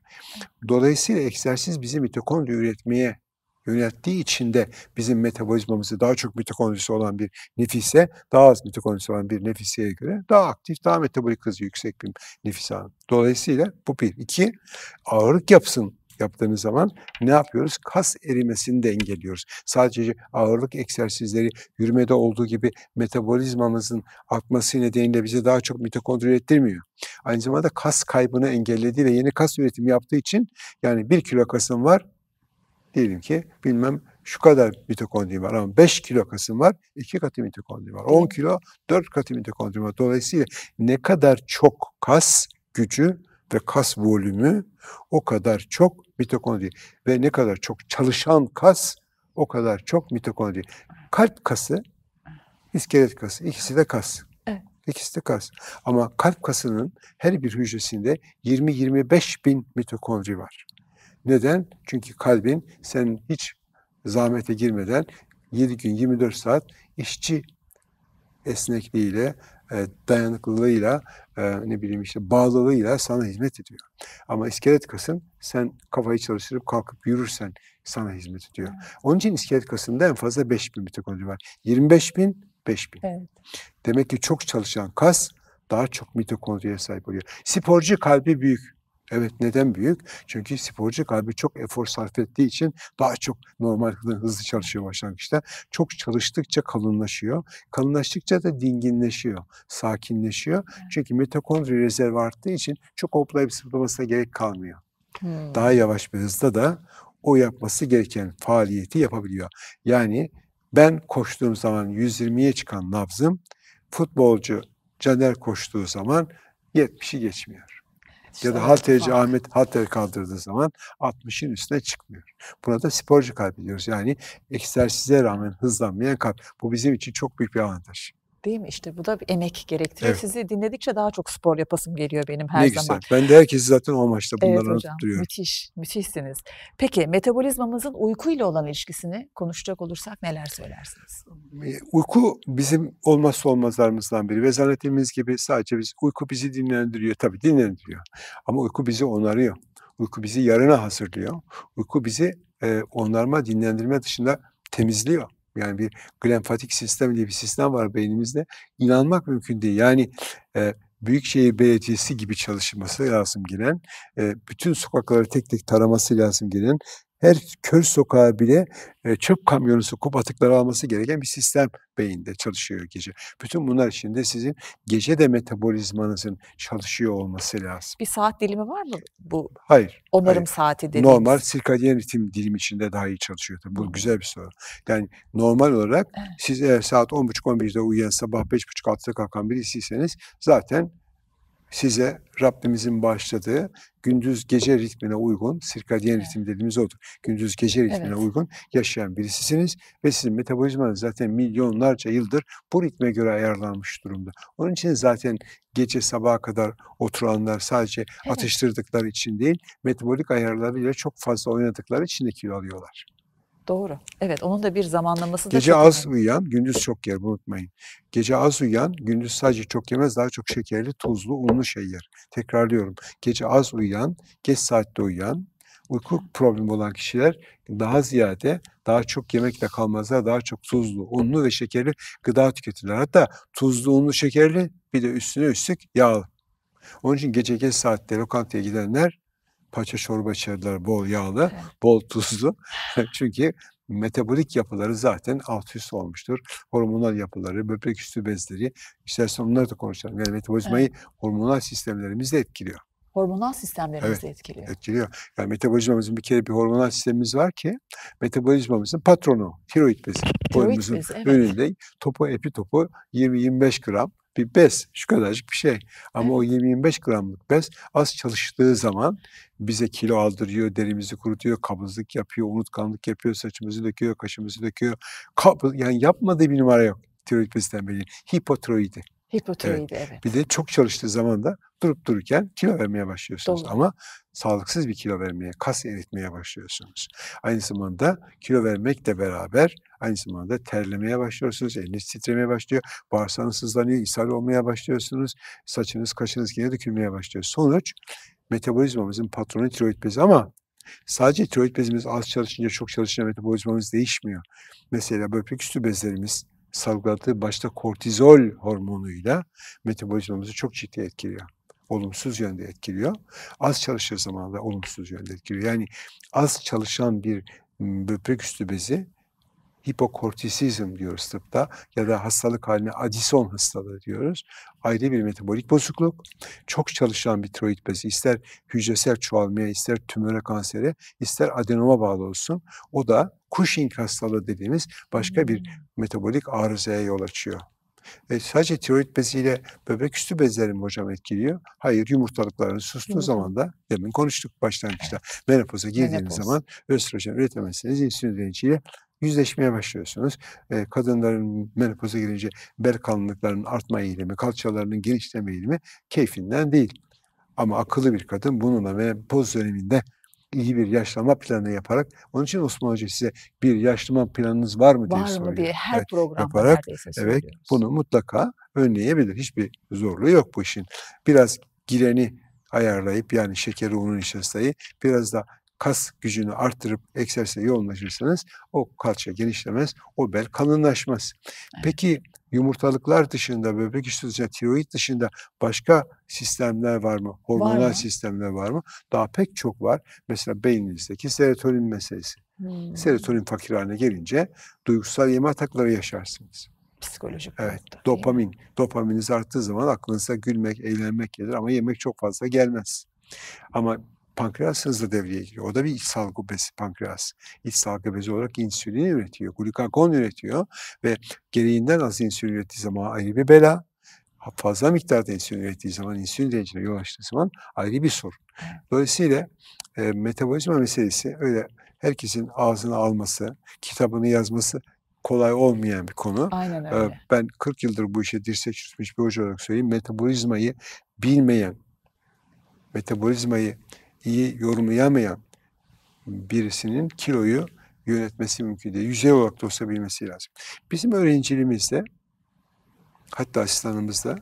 Dolayısıyla egzersiz bizi mitokondri üretmeye Yönettiği için de bizim metabolizmamızı daha çok mitokondrisi olan bir nefise, daha az mitokondrisi olan bir nefiseye göre daha aktif, daha metabolik hızı yüksek bir nefise hanım. Dolayısıyla bu bir. iki ağırlık yapsın yaptığımız zaman ne yapıyoruz? Kas erimesini de engelliyoruz. Sadece ağırlık egzersizleri yürümede olduğu gibi metabolizmamızın artması nedeniyle bize daha çok mitokondri ürettirmiyor. Aynı zamanda kas kaybını engelledi ve yeni kas üretimi yaptığı için yani bir kilo kasım var Diyelim ki bilmem şu kadar mitokondri var ama 5 kilo kasım var, 2 katı mitokondri var. 10 kilo, 4 katı mitokondri var. Dolayısıyla ne kadar çok kas gücü ve kas volümü o kadar çok mitokondri ve ne kadar çok çalışan kas o kadar çok mitokondri. Kalp kası, iskelet kası ikisi de kas. Evet. İkisi de kas. Ama kalp kasının her bir hücresinde 20-25 bin mitokondri var. Neden? Çünkü kalbin senin hiç zahmete girmeden 7 gün 24 saat işçi esnekliğiyle, e, dayanıklılığıyla, e, ne bileyim işte bağlılığıyla sana hizmet ediyor. Ama iskelet kasın sen kafayı çalıştırıp kalkıp yürürsen sana hizmet ediyor. Onun için iskelet kasında en fazla 5 bin mitokondri var. 25 bin, 5000. Evet. Demek ki çok çalışan kas daha çok mitokondriye sahip oluyor. Sporcu kalbi büyük. Evet neden büyük? Çünkü sporcu kalbi çok efor sarf ettiği için daha çok normalden hızlı çalışıyor başlangıçta. Çok çalıştıkça kalınlaşıyor. Kalınlaştıkça da dinginleşiyor, sakinleşiyor. Çünkü mitokondri rezerv arttığı için çok hoplayıp zıplamasına gerek kalmıyor. Hmm. Daha yavaş bir hızda da o yapması gereken faaliyeti yapabiliyor. Yani ben koştuğum zaman 120'ye çıkan nabzım futbolcu Caner koştuğu zaman 70'i geçmiyor. İşte ya da halterci Ahmet halter kaldırdığı zaman 60'ın üstüne çıkmıyor. Buna da sporcu kalp diyoruz. Yani egzersize rağmen hızlanmayan kalp. Bu bizim için çok büyük bir avantaj. Değil mi? İşte bu da bir emek gerektiriyor. Evet. Sizi dinledikçe daha çok spor yapasım geliyor benim her ne güzel. zaman. Ben de herkesi zaten o amaçla bunları evet, hocam, Müthiş, müthişsiniz. Peki metabolizmamızın uyku ile olan ilişkisini konuşacak olursak neler söylersiniz? E, uyku bizim olmazsa olmazlarımızdan biri. Ve zannettiğimiz gibi sadece biz uyku bizi dinlendiriyor. Tabii dinlendiriyor. Ama uyku bizi onarıyor. Uyku bizi yarına hazırlıyor. Uyku bizi e, onarma, dinlendirme dışında temizliyor. Yani bir glenfatik sistem diye bir sistem var beynimizde. İnanmak mümkün değil. Yani e, Büyükşehir Belediyesi gibi çalışması lazım gelen, e, bütün sokakları tek tek taraması lazım gelen, her kör sokağa bile e, çöp kamyonu sokup atıkları alması gereken bir sistem beyinde çalışıyor gece. Bütün bunlar içinde sizin gece de metabolizmanızın çalışıyor olması lazım. Bir saat dilimi var mı bu? Hayır. Onarım hayır. saati dediğimiz. Normal sirkadiyen ritim dilim içinde daha iyi çalışıyor. Tabii. Bu güzel bir soru. Yani normal olarak evet. siz eğer saat 10.30-11'de uyuyan sabah 5.30-6'da kalkan birisiyseniz zaten size Rabbimizin başladığı gündüz gece ritmine uygun, sirkadiyen ritim dediğimiz odur. Gündüz gece ritmine evet. uygun yaşayan birisisiniz ve sizin metabolizmanız zaten milyonlarca yıldır bu ritme göre ayarlanmış durumda. Onun için zaten gece sabaha kadar oturanlar sadece evet. atıştırdıkları için değil, metabolik ayarlarıyla çok fazla oynadıkları için de kilo alıyorlar. Doğru. Evet onun da bir zamanlaması Gece da Gece az önemli. uyuyan gündüz çok yer unutmayın. Gece az uyuyan gündüz sadece çok yemez daha çok şekerli, tuzlu, unlu şey yer. Tekrarlıyorum. Gece az uyuyan, geç saatte uyuyan, uyku problemi olan kişiler daha ziyade daha çok yemekle kalmazlar, daha çok tuzlu, unlu ve şekerli gıda tüketirler. Hatta tuzlu, unlu, şekerli bir de üstüne üstlük yağlı. Onun için gece geç saatte lokantaya gidenler paça çorba içerler bol yağlı, evet. bol tuzlu. <laughs> Çünkü metabolik yapıları zaten alt üst olmuştur. Hormonal yapıları, böbrek üstü bezleri, istersen onları da konuşalım. Yani metabolizmayı evet. hormonal sistemlerimiz de etkiliyor. Hormonal sistemlerimiz evet, de etkiliyor. Etkiliyor. Yani metabolizmamızın bir kere bir hormonal sistemimiz var ki metabolizmamızın patronu tiroid bezi. Tiroid bezi, evet. önünde topu epitopu 20-25 gram bir bez, şu kadarcık bir şey. Ama evet. o 20-25 gramlık bez az çalıştığı zaman bize kilo aldırıyor, derimizi kurutuyor, kabızlık yapıyor, unutkanlık yapıyor, saçımızı döküyor, kaşımızı döküyor. Kab yani yapmadığı bir numara yok tiroid bezden belirli. Hipotiroidi. Hipotiroidi evet. evet. Bir de çok çalıştığı zaman da durup dururken kilo vermeye başlıyorsunuz. Doğru. Ama sağlıksız bir kilo vermeye, kas eritmeye başlıyorsunuz. Aynı zamanda kilo vermekle beraber aynı zamanda terlemeye başlıyorsunuz, eliniz titremeye başlıyor, bağırsağınız hızlanıyor, ishal olmaya başlıyorsunuz, saçınız, kaşınız yine dökülmeye başlıyor. Sonuç metabolizmamızın patronu tiroid bezi ama sadece tiroid bezimiz az çalışınca çok çalışınca metabolizmamız değişmiyor. Mesela böbrek üstü bezlerimiz salgıladığı başta kortizol hormonuyla metabolizmamızı çok ciddi etkiliyor. Olumsuz yönde etkiliyor. Az çalışır zamanında olumsuz yönde etkiliyor. Yani az çalışan bir böbrek üstü bezi hipokortisizm diyoruz tıpta ya da hastalık haline Addison hastalığı diyoruz. Ayrı bir metabolik bozukluk. Çok çalışan bir tiroid bezi ister hücresel çoğalmaya, ister tümöre kansere, ister adenoma bağlı olsun. O da Cushing hastalığı dediğimiz başka bir hmm. metabolik arızaya yol açıyor. E, sadece tiroid beziyle böbrek üstü bezleri mi hocam etkiliyor? Hayır, yumurtalıkların sustuğu Yumurta. zaman da demin konuştuk başlangıçta. Menopoza girdiğiniz Menopoz. zaman östrojen üretemezsiniz. insülin direnciyle yüzleşmeye başlıyorsunuz. E, kadınların menopoza girince bel kalınlıklarının artma eğilimi, kalçalarının genişleme eğilimi keyfinden değil. Ama akıllı bir kadın bununla menopoz döneminde iyi bir yaşlanma planı yaparak onun için Osman Hoca size bir yaşlanma planınız var mı diye soruyor. Var mı diye her programda yaparak, Evet bunu mutlaka önleyebilir. Hiçbir zorluğu yok bu işin. Biraz gireni ayarlayıp yani şekeri, unun içerisinde biraz da kas gücünü arttırıp egzersize yoğunlaşırsanız o kalça genişlemez, o bel kalınlaşmaz. Peki yumurtalıklar dışında, böbrek üstü dışında, tiroid dışında başka sistemler var mı? Hormonal var mı? sistemler var mı? Daha pek çok var. Mesela beyninizdeki serotonin meselesi. Hmm. Serotonin fakir haline gelince duygusal yeme atakları yaşarsınız psikolojik. Evet. Boyutta, dopamin. Dopaminiz arttığı zaman aklınıza gülmek, eğlenmek gelir ama yemek çok fazla gelmez. Ama pankreas devreye giriyor. O da bir içsal gıbesi pankreas. İçsal bezi olarak insülin üretiyor, glukagon üretiyor ve gereğinden az insülin ürettiği zaman ayrı bir bela. Fazla miktarda insülin ürettiği zaman, insülin direncine yol açtığı zaman ayrı bir sorun. Dolayısıyla e, metabolizma meselesi öyle herkesin ağzını alması, kitabını yazması kolay olmayan bir konu. Aynen öyle. Ben 40 yıldır bu işe dirsek tutmuş bir hoca olarak söyleyeyim. Metabolizmayı bilmeyen, metabolizmayı iyi yorumlayamayan birisinin kiloyu yönetmesi mümkün değil. Yüzey olarak da olsa bilmesi lazım. Bizim öğrencilerimizde, hatta asistanımızda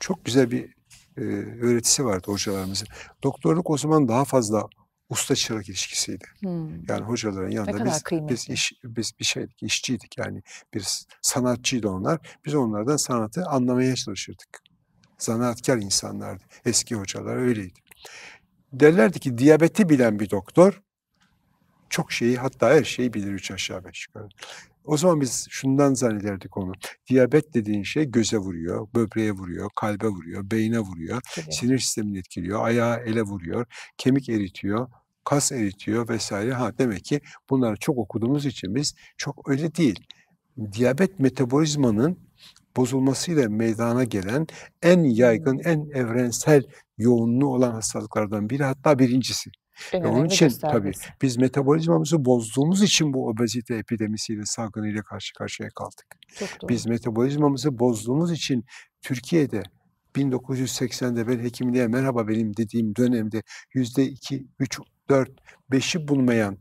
çok güzel bir e, öğretisi vardı hocalarımızın. Doktorluk o zaman daha fazla usta çırak ilişkisiydi. Hmm. Yani hocaların yanında biz kıymetli. biz iş, biz bir şeydik, işçiydik yani. Bir sanatçıydı onlar. Biz onlardan sanatı anlamaya çalışırdık. Zanaatkar insanlardı. Eski hocalar öyleydi derlerdi ki diyabeti bilen bir doktor çok şeyi hatta her şeyi bilir üç aşağı beş yukarı. O zaman biz şundan zannederdik onu. Diyabet dediğin şey göze vuruyor, böbreğe vuruyor, kalbe vuruyor, beyine vuruyor, evet. sinir sistemini etkiliyor, ayağı ele vuruyor, kemik eritiyor, kas eritiyor vesaire. Ha demek ki bunları çok okuduğumuz için biz çok öyle değil. Diyabet metabolizmanın bozulmasıyla meydana gelen en yaygın, hmm. en evrensel yoğunluğu olan hastalıklardan biri hatta birincisi. Önemli onun için tabii biz metabolizmamızı bozduğumuz için bu obezite epidemisiyle salgınıyla karşı karşıya kaldık. Biz metabolizmamızı bozduğumuz için Türkiye'de 1980'de ben hekimliğe merhaba benim dediğim dönemde yüzde 2, 3, 4, 5'i bulmayan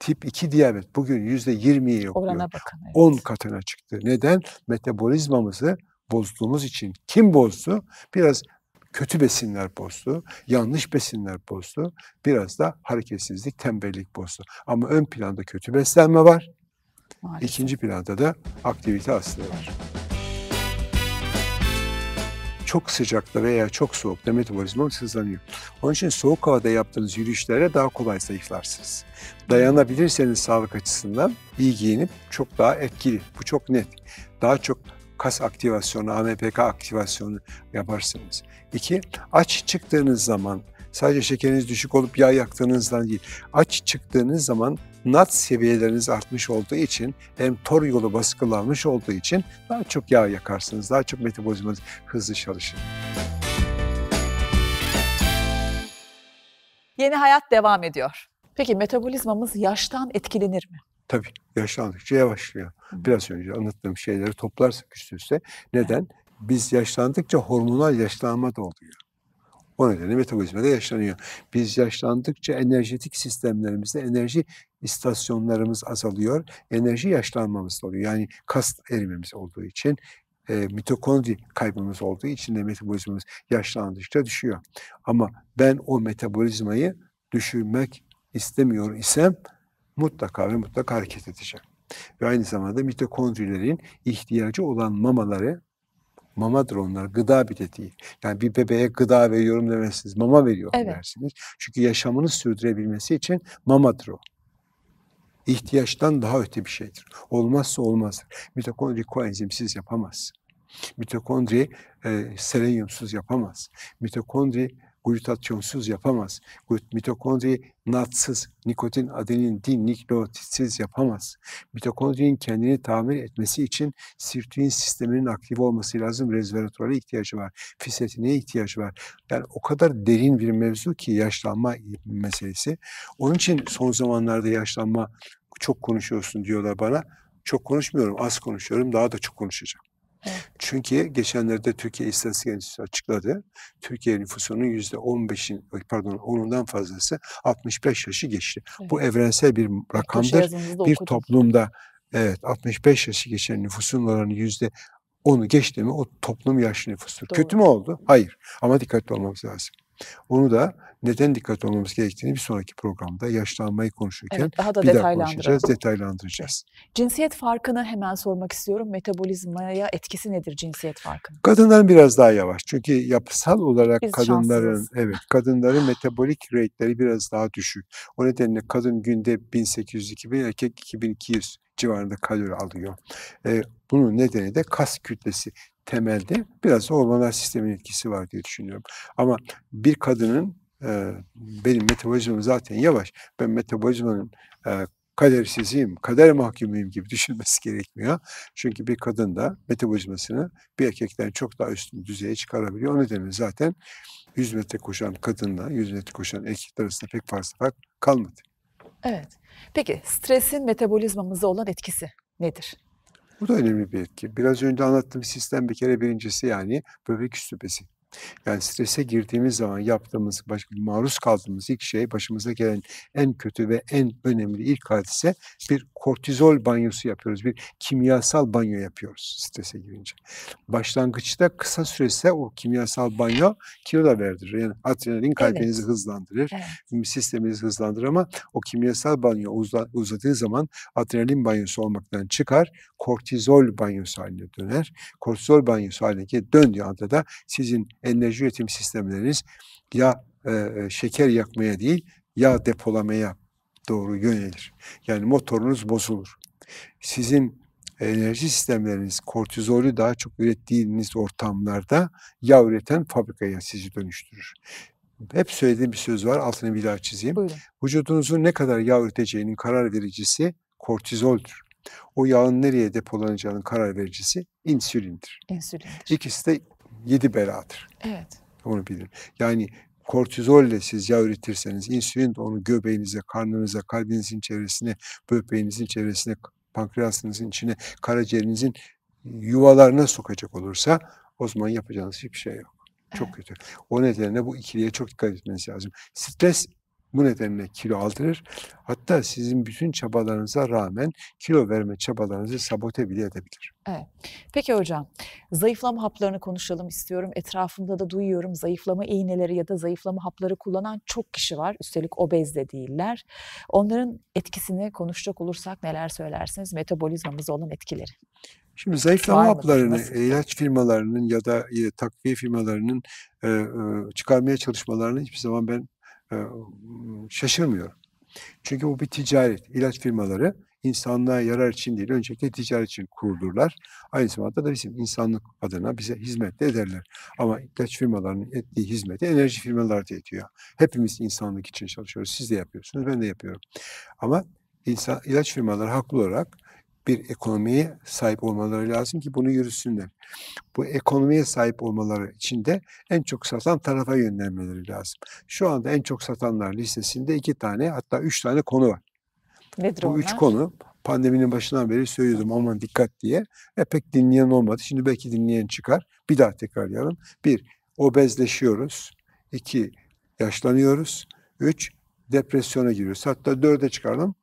tip 2 diyabet bugün yüzde 20'ye yok. Evet. 10 katına çıktı. Neden? Metabolizmamızı bozduğumuz için. Kim bozdu? Biraz kötü besinler postu, yanlış besinler postu, biraz da hareketsizlik, tembellik postu. Ama ön planda kötü beslenme var. Maalesef. İkinci planda da aktivite aslı var. Çok sıcakta veya çok soğukta metabolizmamız hızlanıyor. Onun için soğuk havada yaptığınız yürüyüşlere daha kolay zayıflarsınız. Dayanabilirseniz sağlık açısından iyi giyinip çok daha etkili. Bu çok net. Daha çok kas aktivasyonu, AMPK aktivasyonu yaparsınız. İki, aç çıktığınız zaman sadece şekeriniz düşük olup yağ yaktığınızdan değil. Aç çıktığınız zaman NAT seviyeleriniz artmış olduğu için hem tor yolu baskılanmış olduğu için daha çok yağ yakarsınız. Daha çok metabolizmanız hızlı çalışır. Yeni hayat devam ediyor. Peki metabolizmamız yaştan etkilenir mi? Tabii yaşlandıkça yavaşlıyor. Biraz önce anlattığım şeyleri toplarsak üst üste. Neden? Biz yaşlandıkça hormonal yaşlanma da oluyor. O nedenle metabolizmada yaşlanıyor. Biz yaşlandıkça enerjetik sistemlerimizde enerji istasyonlarımız azalıyor. Enerji yaşlanmamız oluyor. Yani kas erimemiz olduğu için e, mitokondri kaybımız olduğu için de metabolizmamız yaşlandıkça düşüyor. Ama ben o metabolizmayı düşürmek istemiyor isem mutlaka ve mutlaka hareket edecek. Ve aynı zamanda mitokondrilerin ihtiyacı olan mamaları mamadır onlar. Gıda bile değil. Yani bir bebeğe gıda veriyorum demezsiniz. Mama veriyorum evet. dersiniz. Çünkü yaşamını sürdürebilmesi için mamadır o. İhtiyaçtan daha öte bir şeydir. Olmazsa olmazdır. Mitokondri koenzimsiz yapamaz. Mitokondri e, selenyumsuz yapamaz. Mitokondri glutatyonsuz yapamaz. mitokondri natsız, nikotin, adenin, din, nükleotitsiz yapamaz. Mitokondrinin kendini tamir etmesi için sirtuin sisteminin aktif olması lazım. Resveratrola ihtiyacı var. Fisetine ihtiyacı var. Yani o kadar derin bir mevzu ki yaşlanma meselesi. Onun için son zamanlarda yaşlanma çok konuşuyorsun diyorlar bana. Çok konuşmuyorum, az konuşuyorum. Daha da çok konuşacağım. Çünkü geçenlerde Türkiye İstatistik Enstitüsü açıkladı. Türkiye nüfusunun yüzde 15'in pardon 10'undan fazlası 65 yaşı geçti. Evet. Bu evrensel bir rakamdır. Bir okudum. toplumda evet 65 yaşı geçen nüfusun oranı yüzde onu geçti mi o toplum yaşlı nüfustur. Doğru. Kötü mü oldu? Hayır. Ama dikkatli olmamız lazım. Onu da neden dikkat olmamız gerektiğini bir sonraki programda yaşlanmayı konuşurken evet, daha da bir daha konuşacağız, detaylandıracağız. Cinsiyet farkını hemen sormak istiyorum. Metabolizmaya etkisi nedir cinsiyet farkının? Kadınların biraz daha yavaş. Çünkü yapısal olarak Biz kadınların şanssız. evet kadınların metabolik rate'leri biraz daha düşük. O nedenle kadın günde 1800 2000 erkek 2200 civarında kalori alıyor. Ee, bunun nedeni de kas kütlesi temelde biraz da hormonal sistemin etkisi var diye düşünüyorum. Ama bir kadının e, benim metabolizmam zaten yavaş. Ben metabolizmanın e, kadersizim, kader mahkumuyum gibi <laughs> düşünmesi gerekmiyor. Çünkü bir kadın da metabolizmasını bir erkekten çok daha üstün düzeye çıkarabiliyor. O nedenle zaten 100 metre koşan kadınla 100 metre koşan erkek arasında pek fazla fark kalmadı. Evet. Peki stresin metabolizmamıza olan etkisi nedir? Bu da önemli bir etki. Biraz önce anlattığım sistem bir kere birincisi yani böbrek üstü besi. Yani strese girdiğimiz zaman yaptığımız, baş, maruz kaldığımız ilk şey başımıza gelen en kötü ve en önemli ilk hadise bir kortizol banyosu yapıyoruz. Bir kimyasal banyo yapıyoruz strese girince. Başlangıçta kısa sürese o kimyasal banyo kilo da verdirir. Yani adrenalin kalbinizi evet. hızlandırır, evet. sisteminizi hızlandırır ama o kimyasal banyo uzla, uzadığı zaman adrenalin banyosu olmaktan çıkar, kortizol banyosu haline döner. Kortizol banyosu haline döndüğü anda da sizin enerji üretim sistemleriniz ya e, e şeker yakmaya değil ya depolamaya doğru yönelir. Yani motorunuz bozulur. Sizin enerji sistemleriniz kortizolü daha çok ürettiğiniz ortamlarda yağ üreten fabrikaya sizi dönüştürür. Hep söylediğim bir söz var altını bir daha çizeyim. Buyurun. Vücudunuzun ne kadar yağ üreteceğinin karar vericisi kortizoldür. O yağın nereye depolanacağının karar vericisi insülindir. insülindir. İkisi de yedi beradır. Evet. Onu bilin. Yani kortizolle siz yağ üretirseniz insülin de onu göbeğinize, karnınıza, kalbinizin çevresine, böbreğinizin çevresine, pankreasınızın içine, karaciğerinizin yuvalarına sokacak olursa o zaman yapacağınız hiçbir şey yok. Çok evet. kötü. O nedenle bu ikiliye çok dikkat etmeniz lazım. Stres bu nedenle kilo aldırır. Hatta sizin bütün çabalarınıza rağmen kilo verme çabalarınızı sabote bile edebilir. Evet. Peki hocam, zayıflama haplarını konuşalım istiyorum. Etrafımda da duyuyorum zayıflama iğneleri ya da zayıflama hapları kullanan çok kişi var. Üstelik obez de değiller. Onların etkisini konuşacak olursak neler söylersiniz? metabolizmamız olan etkileri. Şimdi zayıflama haplarını mıdır? ilaç firmalarının ya da e, takviye firmalarının e, e, çıkarmaya çalışmalarını hiçbir zaman ben e, şaşırmıyorum. Çünkü bu bir ticaret. İlaç firmaları insanlığa yarar için değil, öncelikle ticaret için kurulurlar. Aynı zamanda da bizim insanlık adına bize hizmet de ederler. Ama ilaç firmalarının ettiği hizmeti enerji firmaları da ediyor. Hepimiz insanlık için çalışıyoruz. Siz de yapıyorsunuz, ben de yapıyorum. Ama insan, ilaç firmaları haklı olarak bir ekonomiye sahip olmaları lazım ki bunu yürüsünler. Bu ekonomiye sahip olmaları için de en çok satan tarafa yönlenmeleri lazım. Şu anda en çok satanlar listesinde iki tane hatta üç tane konu var. Nedir Bu onlar? üç konu pandeminin başından beri söylüyordum aman dikkat diye. E pek dinleyen olmadı. Şimdi belki dinleyen çıkar. Bir daha tekrarlayalım. Bir, obezleşiyoruz. İki, yaşlanıyoruz. Üç, depresyona giriyoruz. Hatta dörde çıkaralım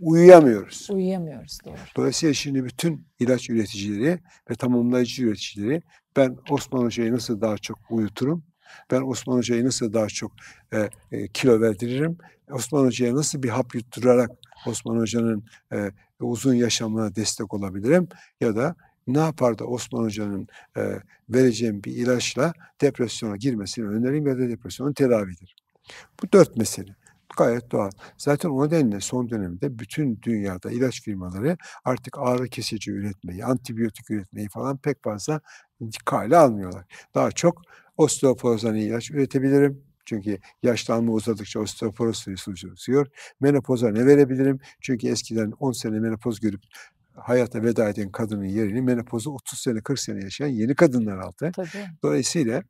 uyuyamıyoruz. Uyuyamıyoruz doğru. Dolayısıyla şimdi bütün ilaç üreticileri ve tamamlayıcı üreticileri ben Osman Hoca'yı nasıl daha çok uyuturum? Ben Osman Hoca'yı nasıl daha çok e, e, kilo verdiririm? Osman Hoca'ya nasıl bir hap yutturarak Osman Hoca'nın e, uzun yaşamına destek olabilirim? Ya da ne yapar da Osman Hoca'nın e, vereceğim bir ilaçla depresyona girmesini önerim ya da depresyonu tedavidir. Bu dört mesele. Gayet doğal. Zaten o nedenle son dönemde bütün dünyada ilaç firmaları artık ağrı kesici üretmeyi, antibiyotik üretmeyi falan pek fazla kale almıyorlar. Daha çok osteoporozan ilaç üretebilirim, çünkü yaşlanma uzadıkça osteoporoz sayısı uzuyor. Menopoza ne verebilirim? Çünkü eskiden 10 sene menopoz görüp hayata veda eden kadının yerini menopozu 30 sene 40 sene yaşayan yeni kadınlar aldı. Tabii. Dolayısıyla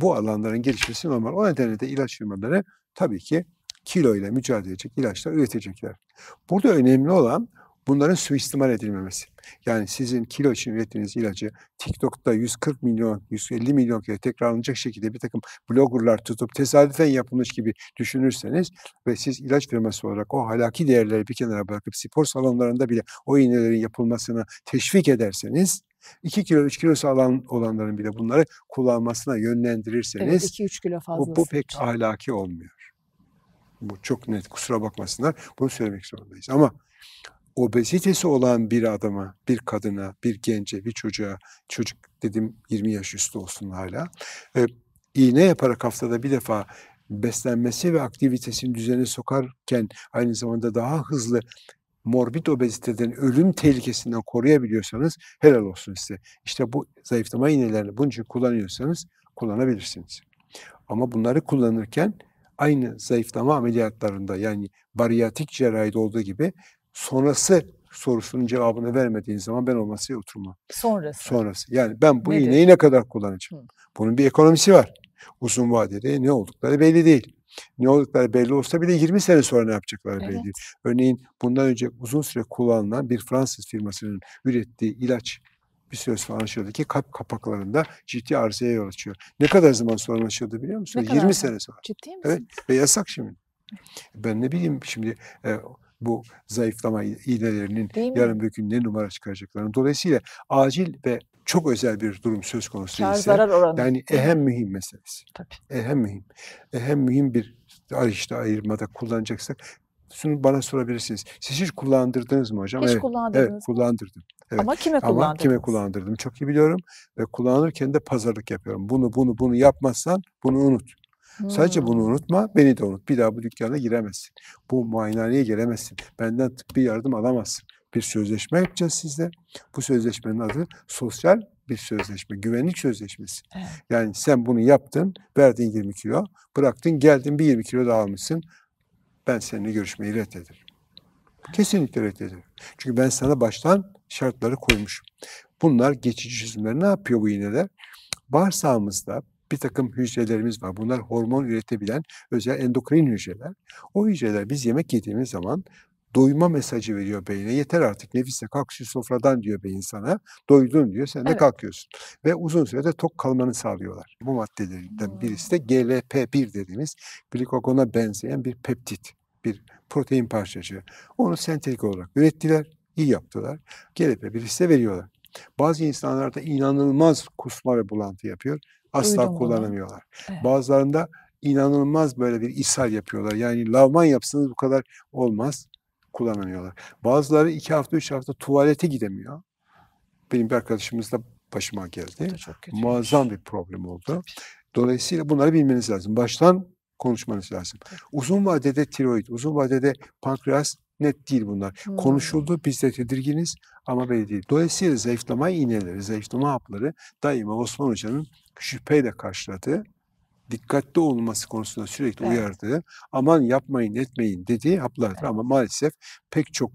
bu alanların gelişmesi normal. O nedenle de ilaç firmaları tabii ki kilo ile mücadele edecek ilaçlar üretecekler. Burada önemli olan bunların suistimal edilmemesi. Yani sizin kilo için ürettiğiniz ilacı TikTok'ta 140 milyon, 150 milyon kere tekrarlanacak şekilde bir takım bloggerlar tutup tesadüfen yapılmış gibi düşünürseniz ve siz ilaç firması olarak o halaki değerleri bir kenara bırakıp spor salonlarında bile o iğnelerin yapılmasına teşvik ederseniz 2 kilo 3 kilo alan olanların bile bunları kullanmasına yönlendirirseniz evet, 2 3 kilo fazlası. Bu, bu pek ahlaki olmuyor. Bu çok net kusura bakmasınlar. Bunu söylemek zorundayız. Ama obezitesi olan bir adama, bir kadına, bir gence, bir çocuğa, çocuk dedim 20 yaş üstü olsun hala, e, iğne yaparak haftada bir defa beslenmesi ve aktivitesini düzene sokarken aynı zamanda daha hızlı morbid obeziteden ölüm tehlikesinden koruyabiliyorsanız helal olsun size. İşte bu zayıflama iğnelerini bunun için kullanıyorsanız kullanabilirsiniz. Ama bunları kullanırken aynı zayıflama ameliyatlarında yani bariyatik cerrahide olduğu gibi sonrası sorusunun cevabını vermediğin zaman ben o masaya oturmam. Sonrası. Sonrası. Yani ben bu Nedir? iğneyi ne kadar kullanacağım? Hı. Bunun bir ekonomisi var. Uzun vadede ne oldukları belli değil. Ne oldukları belli olsa bile 20 sene sonra ne yapacakları evet. belli değil. Örneğin bundan önce uzun süre kullanılan bir Fransız firmasının ürettiği ilaç bir süre sonra anlaşıldı ki kalp kapaklarında ciddi arızaya yol açıyor. Ne kadar zaman sonra anlaşıldı biliyor musun? 20 kadar? sene sonra. Ciddi misin? Evet ve yasak şimdi. Ben ne bileyim şimdi e, bu zayıflama iğnelerinin yarın bir gün ne numara çıkaracaklarını. Dolayısıyla acil ve çok özel bir durum söz konusu Kar ise zarar oranı. yani ehem mühim meselesi. Tabii. Ehem mühim. Ehem mühim bir arayışta ayırmada kullanacaksak şunu bana sorabilirsiniz. Siz hiç kullandırdınız mı hocam? Hiç evet, kullandırdınız. Evet, kullandırdım. Evet. Ama kime kullandırdınız? Ama kime kullandırdım çok iyi biliyorum. Ve kullanırken de pazarlık yapıyorum. Bunu bunu bunu yapmazsan bunu unut. Hmm. Sadece bunu hmm. unutma, beni de unut. Bir daha bu dükkana giremezsin. Bu muayenehaneye giremezsin. Benden tıbbi yardım alamazsın. Bir sözleşme yapacağız sizle. Bu sözleşmenin adı sosyal bir sözleşme, güvenlik sözleşmesi. Evet. Yani sen bunu yaptın, verdin 20 kilo, bıraktın, geldin bir 20 kilo daha almışsın ben seninle görüşmeyi reddederim. Kesinlikle reddederim. Çünkü ben sana baştan şartları koymuşum. Bunlar geçici çözümler. Ne yapıyor bu iğneler? Bağırsağımızda bir takım hücrelerimiz var. Bunlar hormon üretebilen özel endokrin hücreler. O hücreler biz yemek yediğimiz zaman doyma mesajı veriyor beyine. Yeter artık nefise kalk şu sofradan diyor beyin sana. Doydun diyor sen de evet. kalkıyorsun. Ve uzun sürede tok kalmanı sağlıyorlar. Bu maddelerinden birisi de GLP-1 dediğimiz glikogona benzeyen bir peptit bir protein parçacığı. Onu sentetik olarak ürettiler, iyi yaptılar. Gelip bir hisse veriyorlar. Bazı insanlarda inanılmaz kusma ve bulantı yapıyor. Asla Duydum kullanamıyorlar. Evet. Bazılarında inanılmaz böyle bir ishal yapıyorlar. Yani lavman yapsanız bu kadar olmaz. Kullanamıyorlar. Bazıları iki hafta, üç hafta tuvalete gidemiyor. Benim bir arkadaşımız da başıma geldi. Muazzam bir problem oldu. Dolayısıyla bunları bilmeniz lazım. Baştan konuşmanız lazım. Uzun vadede tiroid, uzun vadede pankreas net değil bunlar. Hmm. Konuşuldu, biz de tedirginiz ama belli değil. Dolayısıyla zayıflama iğneleri, zayıflama hapları daima Osman Hoca'nın şüpheyle karşıladığı, dikkatli olması konusunda sürekli evet. uyardığı, aman yapmayın etmeyin dediği haplardır. Evet. Ama maalesef pek çok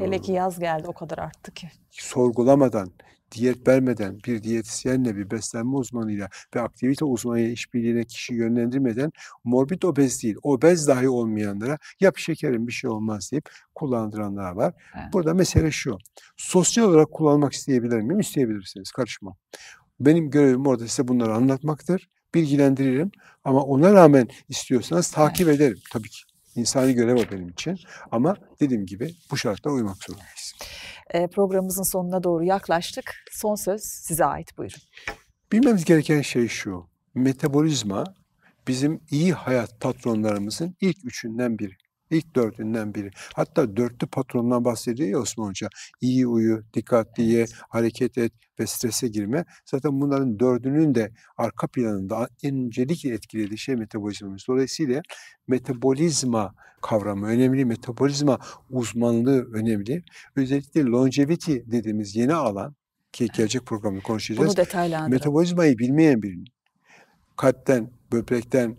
Hele ki yaz geldi o kadar arttı ki. Sorgulamadan, diyet vermeden, bir diyetisyenle, bir beslenme uzmanıyla ve aktivite uzmanıyla işbirliğine kişi yönlendirmeden morbid obez değil, obez dahi olmayanlara yap şekerim bir şey olmaz deyip kullandıranlar var. Evet. Burada mesele şu, sosyal olarak kullanmak isteyebilir miyim? İsteyebilirsiniz, karışmam. Benim görevim orada size bunları anlatmaktır, bilgilendiririm ama ona rağmen istiyorsanız takip evet. ederim tabii ki. İnsani görev o benim için ama dediğim gibi bu şartlara uymak zorundayız. Ee, programımızın sonuna doğru yaklaştık. Son söz size ait buyurun. Bilmemiz gereken şey şu. Metabolizma bizim iyi hayat patronlarımızın ilk üçünden biri. İlk dördünden biri. Hatta dörtlü patrondan bahsediyor ya Osman Hoca. İyi uyu, dikkatli ye, hareket et ve strese girme. Zaten bunların dördünün de arka planında incelik etkilediği şey metabolizmamız. Dolayısıyla metabolizma kavramı önemli, metabolizma uzmanlığı önemli. Özellikle longevity dediğimiz yeni alan ki gelecek programda konuşacağız. Bunu detaylandıralım. Metabolizmayı bilmeyen birinin kalpten, böbrekten,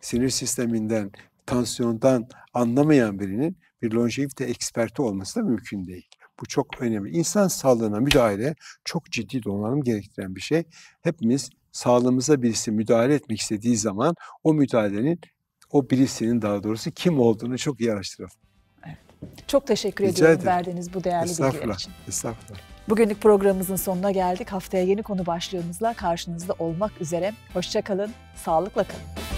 sinir sisteminden, tansiyondan anlamayan birinin bir longevite eksperti olması da mümkün değil. Bu çok önemli. İnsan sağlığına müdahale çok ciddi donanım gerektiren bir şey. Hepimiz sağlığımıza birisi müdahale etmek istediği zaman o müdahalenin o birisinin daha doğrusu kim olduğunu çok iyi araştıralım. Çok teşekkür Rica ediyorum ederim. verdiğiniz bu değerli bilgiler için. Estağfurullah. Bugünlük programımızın sonuna geldik. Haftaya yeni konu başlığımızla karşınızda olmak üzere. Hoşçakalın, sağlıkla kalın.